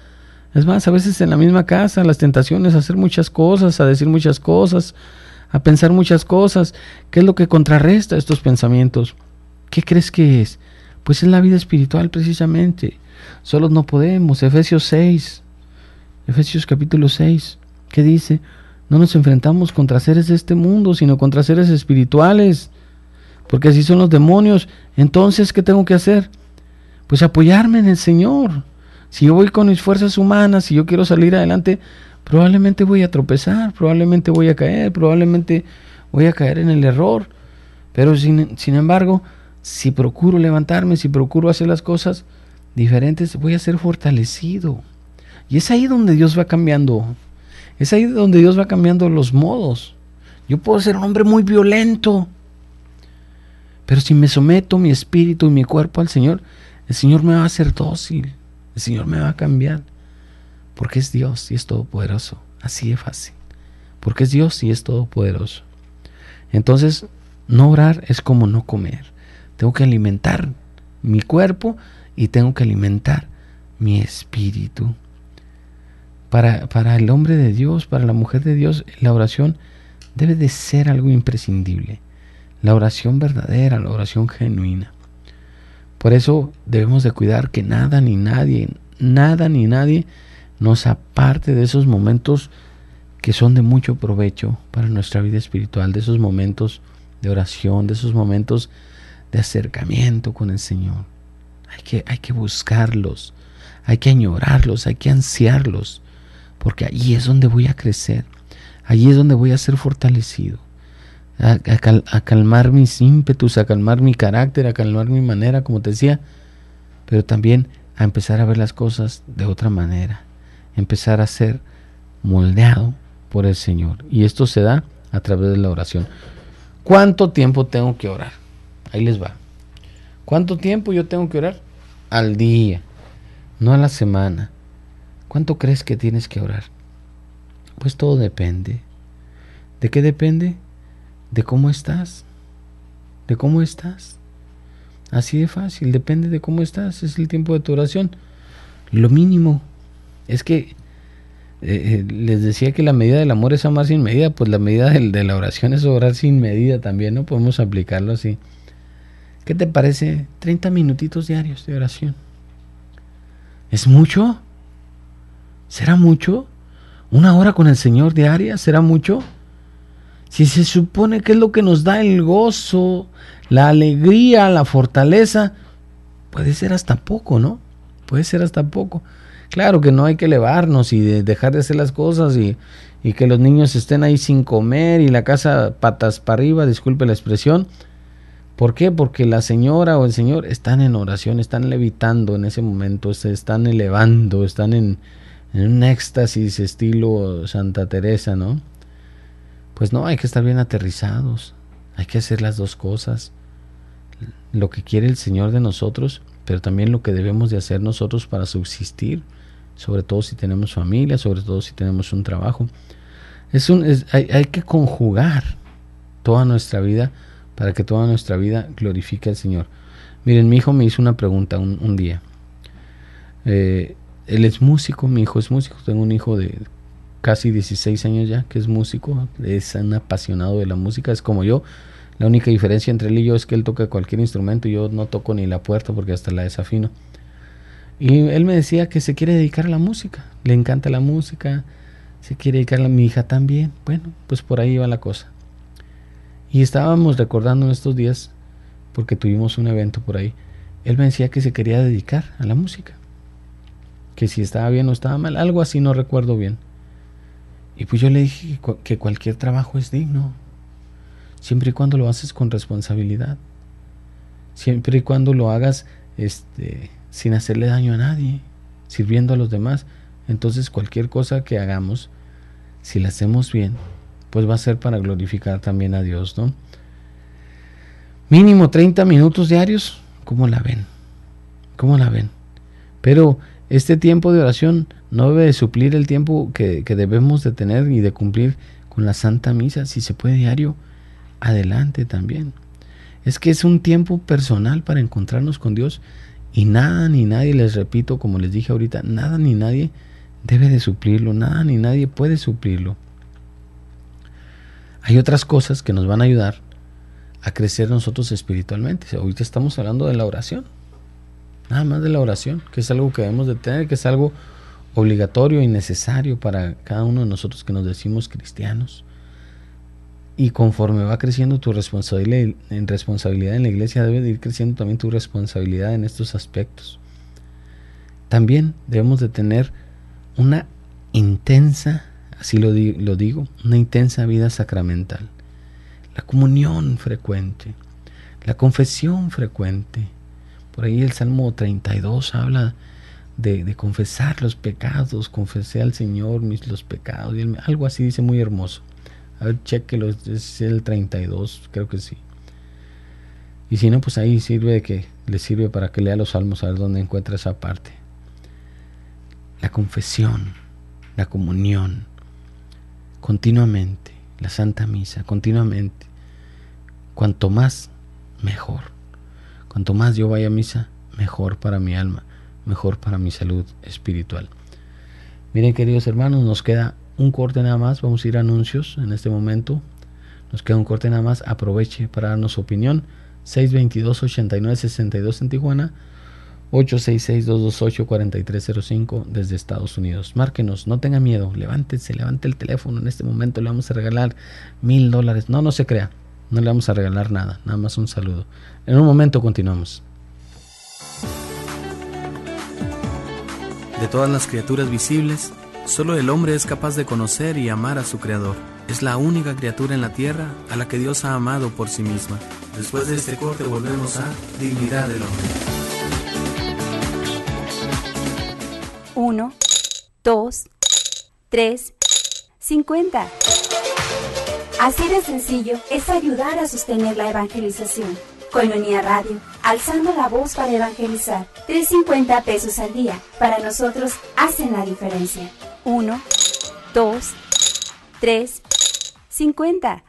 A: Es más, a veces en la misma casa, las tentaciones a hacer muchas cosas, a decir muchas cosas, a pensar muchas cosas. ¿Qué es lo que contrarresta estos pensamientos? ¿Qué crees que es? Pues es la vida espiritual precisamente. Solo no podemos. Efesios 6. Efesios capítulo 6. que dice? No nos enfrentamos contra seres de este mundo, sino contra seres espirituales. Porque así son los demonios. Entonces, ¿qué tengo que hacer? pues apoyarme en el Señor. Si yo voy con mis fuerzas humanas, si yo quiero salir adelante, probablemente voy a tropezar, probablemente voy a caer, probablemente voy a caer en el error. Pero sin, embargo, si procuro levantarme, si procuro hacer las cosas diferentes, voy a ser fortalecido. Y es ahí donde Dios va cambiando. Es ahí donde Dios va cambiando los modos. Yo puedo ser un hombre muy violento. Pero si me someto mi espíritu y mi cuerpo al Señor, el Señor me va a hacer dócil. El Señor me va a cambiar. Porque es Dios y es todopoderoso. Así de fácil. Porque es Dios y es todopoderoso. Entonces, no orar es como no comer. Tengo que alimentar mi cuerpo y tengo que alimentar mi espíritu. Para, para el hombre de Dios, para la mujer de Dios, la oración debe de ser algo imprescindible. La oración verdadera, la oración genuina. Por eso debemos de cuidar que nada ni nadie, nada ni nadie nos aparte de esos momentos que son de mucho provecho para nuestra vida espiritual, de esos momentos de oración, de esos momentos de acercamiento con el Señor. Hay que, hay que buscarlos, hay que añorarlos, hay que ansiarlos, porque allí es donde voy a crecer, allí es donde voy a ser fortalecido a, calmar mis ímpetus, a calmar mi carácter, a calmar mi manera, como te decía, pero también a empezar a ver las cosas de otra manera, empezar a ser moldeado por el Señor. Y esto se da a través de la oración. ¿Cuánto tiempo tengo que orar? Ahí les va. ¿Cuánto tiempo yo tengo que orar? Al día, no a la semana. ¿Cuánto crees que tienes que orar? Pues todo depende. ¿De qué depende? de cómo estás, de cómo estás. Así de fácil, depende de cómo estás, es el tiempo de tu oración. Lo mínimo es que eh, eh, les decía que la medida del amor es amar sin medida, pues la medida de la oración es orar sin medida también, ¿no? Podemos aplicarlo así. ¿Qué te parece 30 minutitos diarios de oración? ¿Es mucho? ¿Será mucho? ¿Una hora con el Señor diaria? ¿Será mucho? Si se supone que es lo que nos da el gozo, la alegría, la fortaleza, puede ser hasta poco, ¿no? Puede ser hasta poco. Claro que no hay que elevarnos y dejar de hacer las cosas y, que los niños estén ahí sin comer y la casa patas para arriba, disculpe la expresión. ¿Por qué? Porque la señora o el señor están en oración, están levitando en ese momento, se están elevando, están en, en un éxtasis estilo Santa Teresa, ¿no? Pues no, hay que estar bien aterrizados, hay que hacer las dos cosas, lo que quiere el Señor de nosotros, pero también lo que debemos de hacer nosotros para subsistir, sobre todo si tenemos familia, sobre todo si tenemos un trabajo. Es un, hay, que conjugar toda nuestra vida para que toda nuestra vida glorifique al Señor. Miren, mi hijo me hizo una pregunta un, día. Eh, él es músico, mi hijo es músico, tengo un hijo de casi 16 años ya, que es músico, es un apasionado de la música, es como yo. La única diferencia entre él y yo es que él toca cualquier instrumento y yo no toco ni la puerta porque hasta la desafino. Y él me decía que se quiere dedicar a la música, le encanta la música, se quiere dedicar a mi hija también. Bueno, pues por ahí va la cosa. Y estábamos recordando estos días, porque tuvimos un evento por ahí, él me decía que se quería dedicar a la música, que si estaba bien o estaba mal, algo así no recuerdo bien. Y pues yo le dije que cualquier trabajo es digno, siempre y cuando lo haces con responsabilidad, siempre y cuando lo hagas este, sin hacerle daño a nadie, sirviendo a los demás. Entonces cualquier cosa que hagamos, si la hacemos bien, pues va a ser para glorificar también a Dios, ¿no? Mínimo 30 minutos diarios, ¿cómo la ven? ¿Cómo la ven? Pero este tiempo de oración no debe suplir el tiempo que, que debemos de tener y de cumplir con la Santa Misa. Si se puede diario, adelante también. Es que es un tiempo personal para encontrarnos con Dios y nada ni nadie, les repito, como les dije ahorita, nada ni nadie debe de suplirlo, nada ni nadie puede suplirlo. Hay otras cosas que nos van a ayudar a crecer nosotros espiritualmente. Ahorita estamos hablando de la oración, nada más de la oración, que es algo que debemos de tener, que es algo obligatorio y necesario para cada uno de nosotros que nos decimos cristianos. Y conforme va creciendo tu responsabilidad en, responsabilidad en la iglesia, debe ir creciendo también tu responsabilidad en estos aspectos. También debemos de tener una intensa, así lo, lo digo, una intensa vida sacramental. La comunión frecuente, la confesión frecuente. Por ahí el Salmo 32 habla de, confesar los pecados, confesé al Señor mis los pecados, y algo así dice muy hermoso. A ver, chequelo, es el 32, creo que sí. Y si no, pues ahí sirve de que le sirve para que lea los salmos a ver dónde encuentra esa parte. La confesión, la comunión, continuamente, la Santa Misa, continuamente. Cuanto más, mejor. Cuanto más yo vaya a misa, mejor para mi alma mejor para mi salud espiritual. Miren queridos hermanos, nos queda un corte nada más, vamos a ir a anuncios en este momento. Nos queda un corte nada más, aproveche para darnos su opinión. 622-8962 en Tijuana, 866-228-4305 desde Estados Unidos. Márquenos, no tenga miedo, levántese, levante el teléfono. En este momento le vamos a regalar mil dólares. No, no se crea, no le vamos a regalar nada, nada más un saludo. En un momento continuamos. De todas las criaturas visibles, solo el hombre es capaz de conocer y amar a su Creador. Es la única criatura en la tierra a la que Dios ha amado por sí misma. Después de este corte volvemos a Dignidad del Hombre.
B: 1, 2, 3, 50. Así de sencillo es ayudar a sostener la evangelización. Colonia Radio alzando la voz para evangelizar. 3.50 pesos al día para nosotros hacen la diferencia. 1, 2, 3, 50.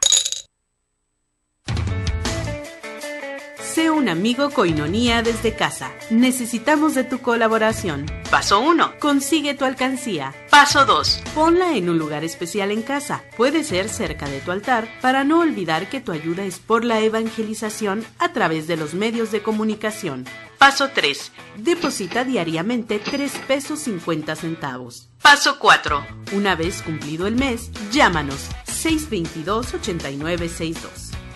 C: Sé un amigo Coinonía desde casa. Necesitamos de tu colaboración. Paso 1. Consigue tu alcancía. Paso 2. Ponla en un lugar especial en casa. Puede ser cerca de tu altar para no olvidar que tu ayuda es por la evangelización a través de los medios de comunicación. Paso 3. Deposita diariamente 3 pesos 50 centavos. Paso 4. Una vez cumplido el mes, llámanos 622-8962.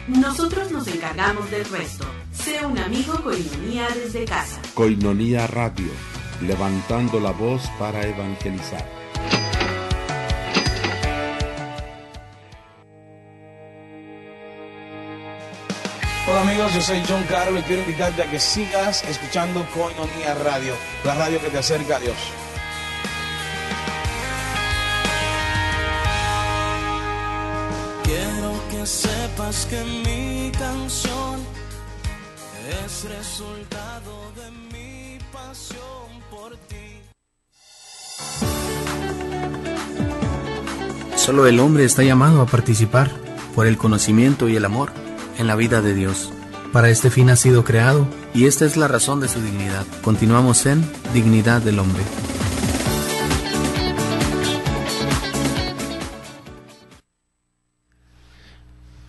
C: Nosotros nos encargamos del resto. Sea un amigo Coinonía desde casa.
A: Coinonía Radio, levantando la voz para evangelizar. Hola amigos, yo soy John Carlos... y quiero invitarte a que sigas escuchando Coinonía Radio, la radio que te acerca a Dios. Quiero que sepas que mi canción es resultado de mi pasión por ti. Solo el hombre está llamado a participar por el conocimiento y el amor en la vida de Dios. Para este fin ha sido creado y esta es la razón de su dignidad. Continuamos en Dignidad del Hombre.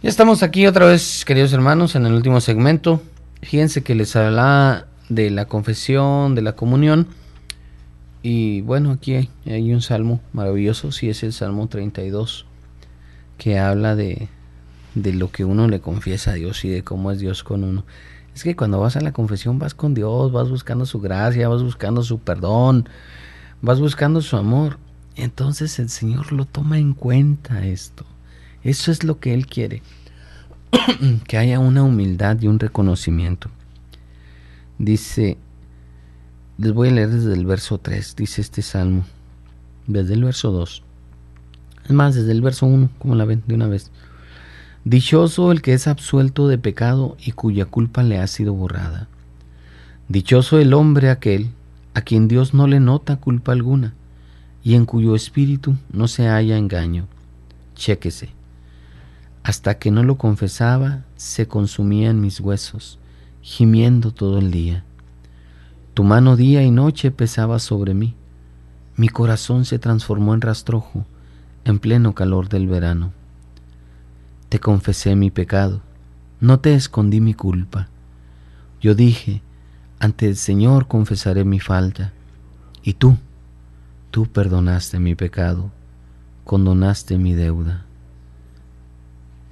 A: Ya estamos aquí otra vez, queridos hermanos, en el último segmento Fíjense que les hablaba de la confesión, de la comunión. Y bueno, aquí hay, un salmo maravilloso, si sí, es el Salmo 32, que habla de, de lo que uno le confiesa a Dios y de cómo es Dios con uno. Es que cuando vas a la confesión vas con Dios, vas buscando su gracia, vas buscando su perdón, vas buscando su amor. Entonces el Señor lo toma en cuenta esto. Eso es lo que Él quiere. que haya una humildad y un reconocimiento. Dice, les voy a leer desde el verso 3, dice este salmo, desde el verso 2. Es más, desde el verso 1, como la ven, de una vez. Dichoso el que es absuelto de pecado y cuya culpa le ha sido borrada. Dichoso el hombre aquel a quien Dios no le nota culpa alguna y en cuyo espíritu no se haya engaño. Chéquese. Hasta que no lo confesaba, se consumía en mis huesos, gimiendo todo el día. Tu mano día y noche pesaba sobre mí. Mi corazón se transformó en rastrojo, en pleno calor del verano. Te confesé mi pecado, no te escondí mi culpa. Yo dije, ante el Señor confesaré mi falta, y tú, tú perdonaste mi pecado, condonaste mi deuda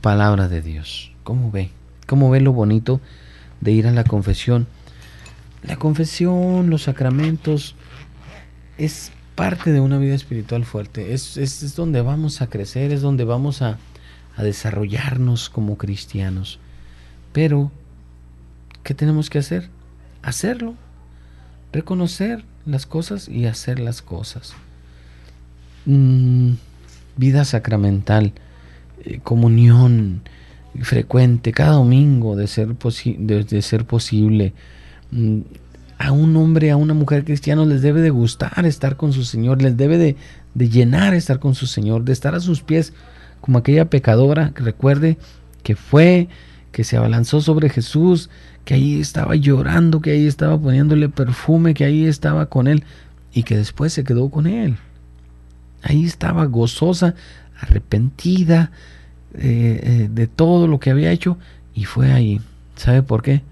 A: palabra de Dios. ¿Cómo ve? ¿Cómo ve lo bonito de ir a la confesión? La confesión, los sacramentos, es parte de una vida espiritual fuerte. Es, donde vamos a crecer, es donde vamos a, desarrollarnos como cristianos. Pero, ¿qué tenemos que hacer? Hacerlo. Reconocer las cosas y hacer las cosas. Mm, vida sacramental. Eh, comunión frecuente, cada domingo, de ser, de, ser posible. Mm, a un hombre, a una mujer cristiana les debe de gustar estar con su Señor, les debe de, de llenar estar con su Señor, de estar a sus pies como aquella pecadora que recuerde que fue, que se abalanzó sobre Jesús, que ahí estaba llorando, que ahí estaba poniéndole perfume, que ahí estaba con él y que después se quedó con él. Ahí estaba gozosa arrepentida eh, eh, de todo lo que había hecho y fue ahí. ¿Sabe por qué?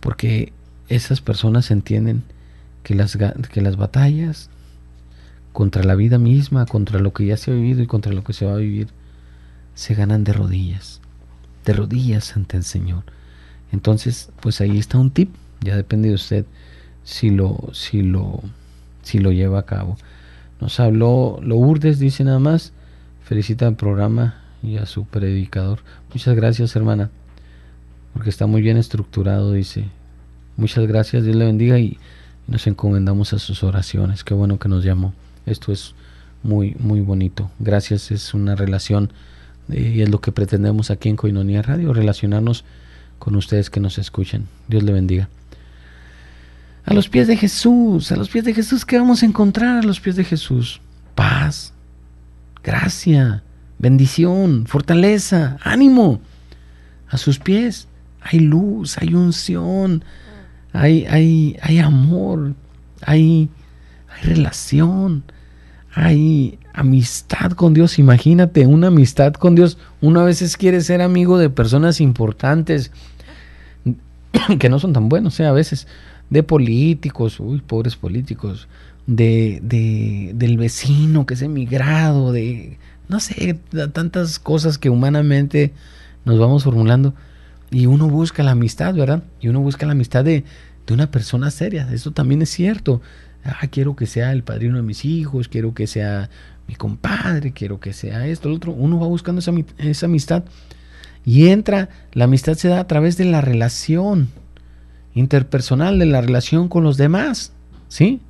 A: Porque esas personas entienden que las, que las batallas contra la vida misma, contra lo que ya se ha vivido y contra lo que se va a vivir, se ganan de rodillas, de rodillas ante el Señor. Entonces, pues ahí está un tip, ya depende de usted si lo, si lo, si lo lleva a cabo. Nos habló Lourdes, dice nada más, Felicita al programa y a su predicador. Muchas gracias, hermana, porque está muy bien estructurado, dice. Muchas gracias, Dios le bendiga y nos encomendamos a sus oraciones. Qué bueno que nos llamó. Esto es muy, muy bonito. Gracias, es una relación y es lo que pretendemos aquí en Coinonía Radio, relacionarnos con ustedes que nos escuchan. Dios le bendiga. A los pies de Jesús, a los pies de Jesús, ¿qué vamos a encontrar a los pies de Jesús? Paz, gracia, bendición, fortaleza, ánimo. A sus pies hay luz, hay unción, hay, hay amor, hay, relación, hay amistad con Dios. Imagínate una amistad con Dios. Uno a veces quiere ser amigo de personas importantes que no son tan buenos, ¿eh? a veces de políticos, uy, pobres políticos, de, de, del vecino que es emigrado, de, no sé, tantas cosas que humanamente nos vamos formulando. Y uno busca la amistad, ¿verdad? Y uno busca la amistad de, una persona seria. Eso también es cierto. Ah, quiero que sea el padrino de mis hijos, quiero que sea mi compadre, quiero que sea esto, el otro. Uno va buscando esa, esa amistad. Y entra, la amistad se da a través de la relación interpersonal, de la relación con los demás. ¿Sí?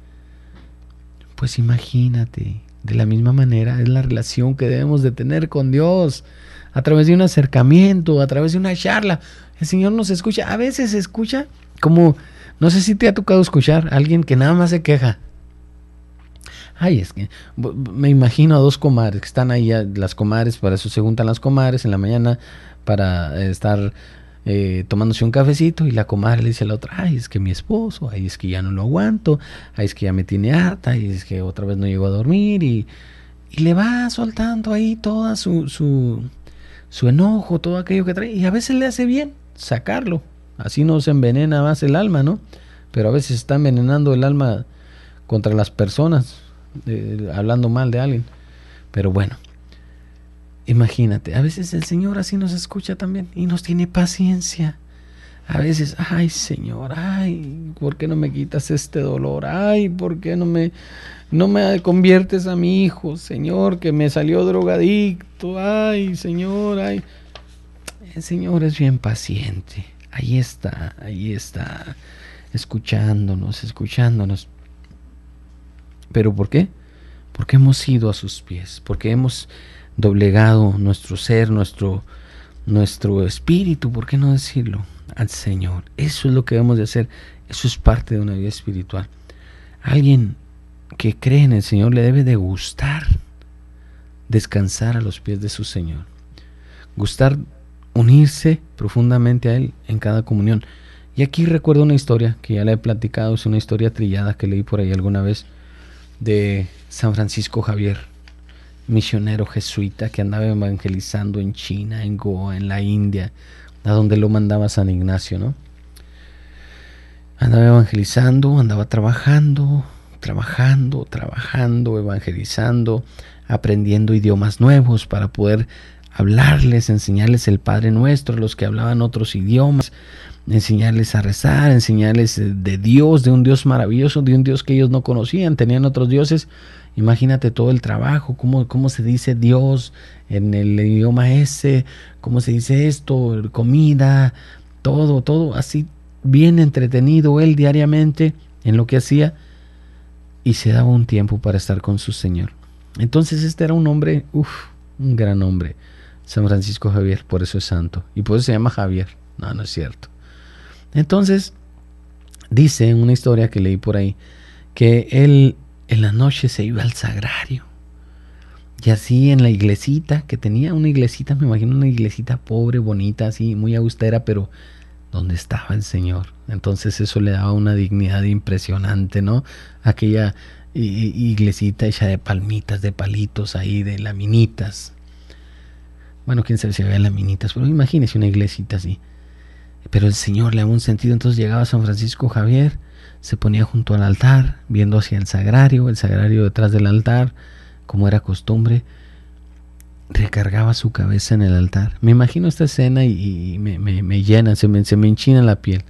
A: Pues imagínate, de la misma manera es la relación que debemos de tener con Dios, a través de un acercamiento, a través de una charla. El Señor nos escucha, a veces escucha como, no sé si te ha tocado escuchar a alguien que nada más se queja. Ay, es que me imagino a dos comadres que están ahí, las comadres, para eso se juntan las comadres en la mañana para eh, estar eh, tomándose un cafecito y la comadre le dice a la otra, ay, es que mi esposo, ay, es que ya no lo aguanto, ay, es que ya me tiene harta, y es que otra vez no llego a dormir y, le va soltando ahí toda su, su, su enojo, todo aquello que trae y a veces le hace bien sacarlo, así no se envenena más el alma, ¿no? Pero a veces está envenenando el alma contra las personas, eh, hablando mal de alguien. Pero bueno, Imagínate, a veces el Señor así nos escucha también y nos tiene paciencia. A veces, ay Señor, ay, ¿por qué no me quitas este dolor? Ay, ¿por qué no me, no me conviertes a mi hijo, Señor, que me salió drogadicto? Ay, Señor, ay. El Señor es bien paciente. Ahí está, ahí está, escuchándonos, escuchándonos. ¿Pero por qué? Porque hemos ido a sus pies, porque hemos doblegado nuestro ser, nuestro, nuestro espíritu, ¿por qué no decirlo? Al Señor. Eso es lo que debemos de hacer. Eso es parte de una vida espiritual. Alguien que cree en el Señor le debe de gustar descansar a los pies de su Señor. Gustar unirse profundamente a Él en cada comunión. Y aquí recuerdo una historia que ya la he platicado, es una historia trillada que leí por ahí alguna vez de San Francisco Javier misionero jesuita que andaba evangelizando en China, en Goa, en la India, a donde lo mandaba San Ignacio, ¿no? Andaba evangelizando, andaba trabajando, trabajando, trabajando, evangelizando, aprendiendo idiomas nuevos para poder hablarles, enseñarles el Padre Nuestro, los que hablaban otros idiomas, enseñarles a rezar, enseñarles de Dios, de un Dios maravilloso, de un Dios que ellos no conocían, tenían otros dioses, Imagínate todo el trabajo, cómo, cómo se dice Dios en el idioma ese, cómo se dice esto, comida, todo, todo así bien entretenido él diariamente en lo que hacía y se daba un tiempo para estar con su Señor. Entonces este era un hombre, uff, un gran hombre. San Francisco Javier, por eso es santo. Y por eso se llama Javier. No, no es cierto. Entonces, dice en una historia que leí por ahí, que él en la noche se iba al sagrario. Y así en la iglesita, que tenía una iglesita, me imagino una iglesita pobre, bonita, así, muy austera, pero donde estaba el Señor. Entonces eso le daba una dignidad impresionante, ¿no? Aquella iglesita hecha de palmitas, de palitos ahí, de laminitas. Bueno, quién sabe si había laminitas, pero imagínese una iglesita así. Pero el Señor le daba un sentido. Entonces llegaba San Francisco Javier se ponía junto al altar, viendo hacia el sagrario, el sagrario detrás del altar, como era costumbre, recargaba su cabeza en el altar. Me imagino esta escena y, me, llena, se me, se me enchina la piel.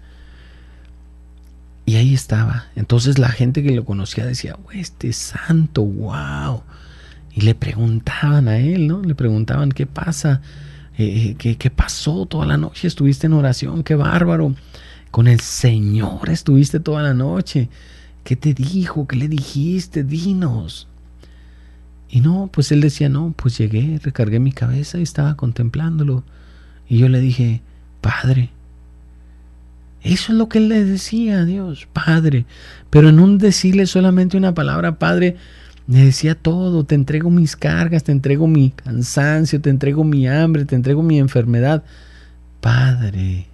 A: Y ahí estaba. Entonces la gente que lo conocía decía, este santo, wow. Y le preguntaban a él, ¿no? Le preguntaban, ¿qué pasa? Eh, eh, ¿qué, ¿Qué pasó toda la noche? Estuviste en oración, qué bárbaro. Con el Señor estuviste toda la noche. ¿Qué te dijo? ¿Qué le dijiste? Dinos. Y no, pues él decía, no, pues llegué, recargué mi cabeza y estaba contemplándolo. Y yo le dije, Padre. Eso es lo que él le decía a Dios, Padre. Pero en un decirle solamente una palabra, Padre, le decía todo, te entrego mis cargas, te entrego mi cansancio, te entrego mi hambre, te entrego mi enfermedad. Padre.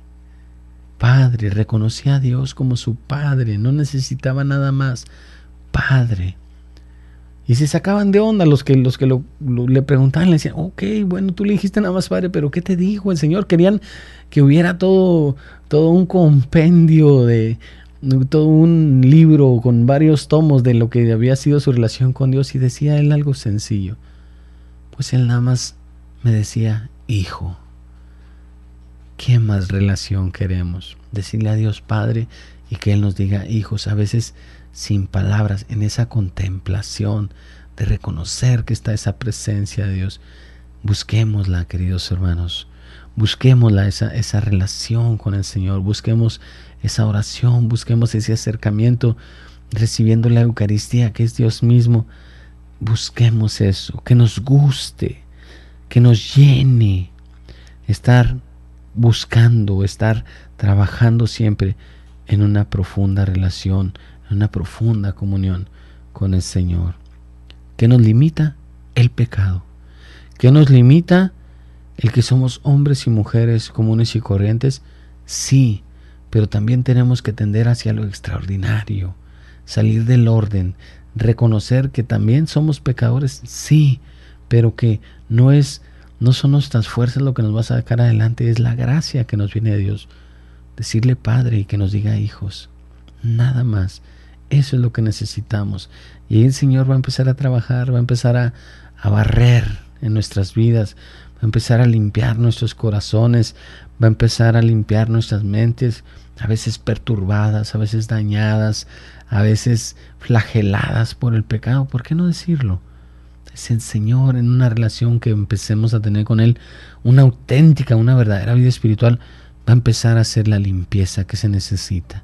A: Padre, reconocía a Dios como su Padre, no necesitaba nada más, Padre. Y se sacaban de onda los que, los que le preguntaban, le decían, ok, bueno, tú le dijiste nada más, Padre, pero ¿qué te dijo el Señor? Querían que hubiera todo, todo un compendio de, todo un libro con varios tomos de lo que había sido su relación con Dios y decía él algo sencillo. Pues él nada más me decía, hijo. ¿Qué más relación queremos? Decirle a Dios Padre y que Él nos diga, hijos, a veces sin palabras, en esa contemplación de reconocer que está esa presencia de Dios. Busquémosla, queridos hermanos. Busquémosla, esa, esa relación con el Señor. Busquemos esa oración, busquemos ese acercamiento recibiendo la Eucaristía, que es Dios mismo. Busquemos eso, que nos guste, que nos llene estar buscando, estar trabajando siempre en una profunda relación, en una profunda comunión con el Señor. ¿Qué nos limita? El pecado. ¿Qué nos limita? El que somos hombres y mujeres comunes y corrientes. Sí, pero también tenemos que tender hacia lo extraordinario, salir del orden, reconocer que también somos pecadores, sí, pero que no es no son nuestras fuerzas lo que nos va a sacar adelante, es la gracia que nos viene de Dios. Decirle Padre y que nos diga hijos. Nada más. Eso es lo que necesitamos. Y el Señor va a empezar a trabajar, va a empezar a barrer en nuestras vidas, va a empezar a limpiar nuestros corazones, va a empezar a limpiar nuestras mentes, a veces perturbadas, a veces dañadas, a veces flageladas por el pecado. ¿Por qué no decirlo? es el Señor, en una relación que empecemos a tener con Él, una auténtica, una verdadera vida espiritual, va a empezar a hacer la limpieza que se necesita.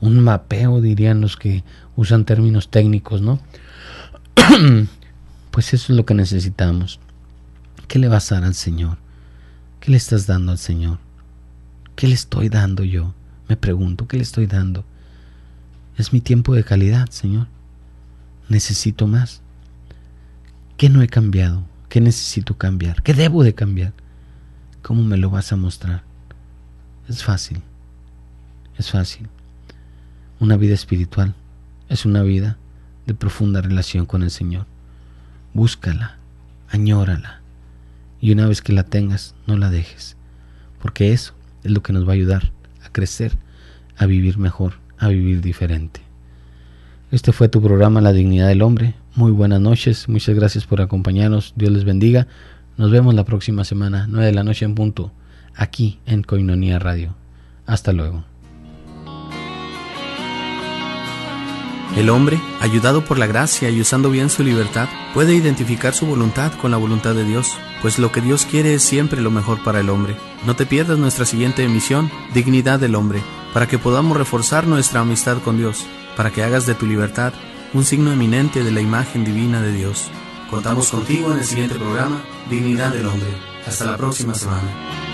A: Un mapeo, dirían los que usan términos técnicos, ¿no? pues eso es lo que necesitamos. ¿Qué le vas a dar al Señor? ¿Qué le estás dando al Señor? ¿Qué le estoy dando yo? Me pregunto, ¿qué le estoy dando? Es mi tiempo de calidad, Señor. Necesito más. ¿Qué no he cambiado? ¿Qué necesito cambiar? ¿Qué debo de cambiar? ¿Cómo me lo vas a mostrar? Es fácil. Es fácil. Una vida espiritual es una vida de profunda relación con el Señor. Búscala, añórala. Y una vez que la tengas, no la dejes. Porque eso es lo que nos va a ayudar a crecer, a vivir mejor, a vivir diferente. Este fue tu programa La Dignidad del Hombre muy buenas noches, muchas gracias por acompañarnos, Dios les bendiga, nos vemos la próxima semana, 9 de la noche en punto, aquí en Coinonía Radio. Hasta luego. El hombre, ayudado por la gracia y usando bien su libertad, puede identificar su voluntad con la voluntad de Dios, pues lo que Dios quiere es siempre lo mejor para el hombre. No te pierdas nuestra siguiente emisión, Dignidad del Hombre, para que podamos reforzar nuestra amistad con Dios, para que hagas de tu libertad un signo eminente de la imagen divina de Dios. Contamos contigo en el siguiente programa, Dignidad del Hombre. Hasta la próxima semana.